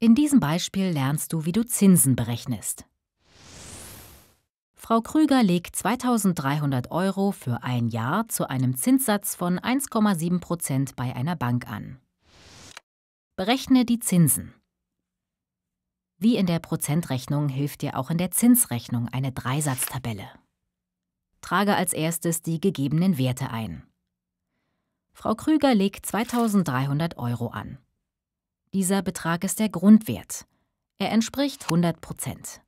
In diesem Beispiel lernst du, wie du Zinsen berechnest. Frau Krüger legt 2300 Euro für ein Jahr zu einem Zinssatz von 1,7 Prozent bei einer Bank an. Berechne die Zinsen. Wie in der Prozentrechnung hilft dir auch in der Zinsrechnung eine Dreisatztabelle. Trage als erstes die gegebenen Werte ein. Frau Krüger legt 2300 Euro an. Dieser Betrag ist der Grundwert. Er entspricht 100 Prozent.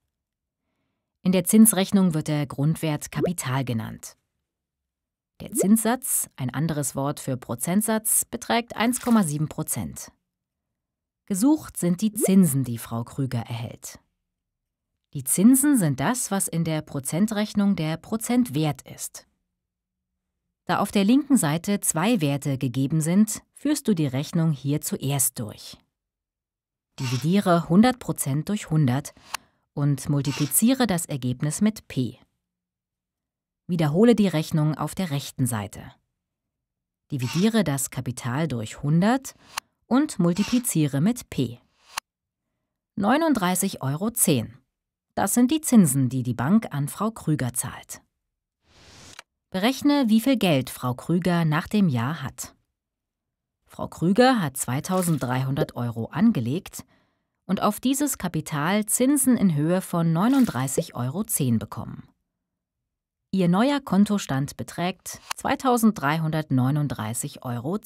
In der Zinsrechnung wird der Grundwert Kapital genannt. Der Zinssatz, ein anderes Wort für Prozentsatz, beträgt 1,7 Prozent. Gesucht sind die Zinsen, die Frau Krüger erhält. Die Zinsen sind das, was in der Prozentrechnung der Prozentwert ist. Da auf der linken Seite zwei Werte gegeben sind, führst du die Rechnung hier zuerst durch. Dividiere 100% durch 100 und multipliziere das Ergebnis mit p. Wiederhole die Rechnung auf der rechten Seite. Dividiere das Kapital durch 100 und multipliziere mit p. 39,10 Euro. Das sind die Zinsen, die die Bank an Frau Krüger zahlt. Berechne, wie viel Geld Frau Krüger nach dem Jahr hat. Frau Krüger hat 2300 Euro angelegt und auf dieses Kapital Zinsen in Höhe von 39,10 Euro bekommen. Ihr neuer Kontostand beträgt 2339,10 Euro.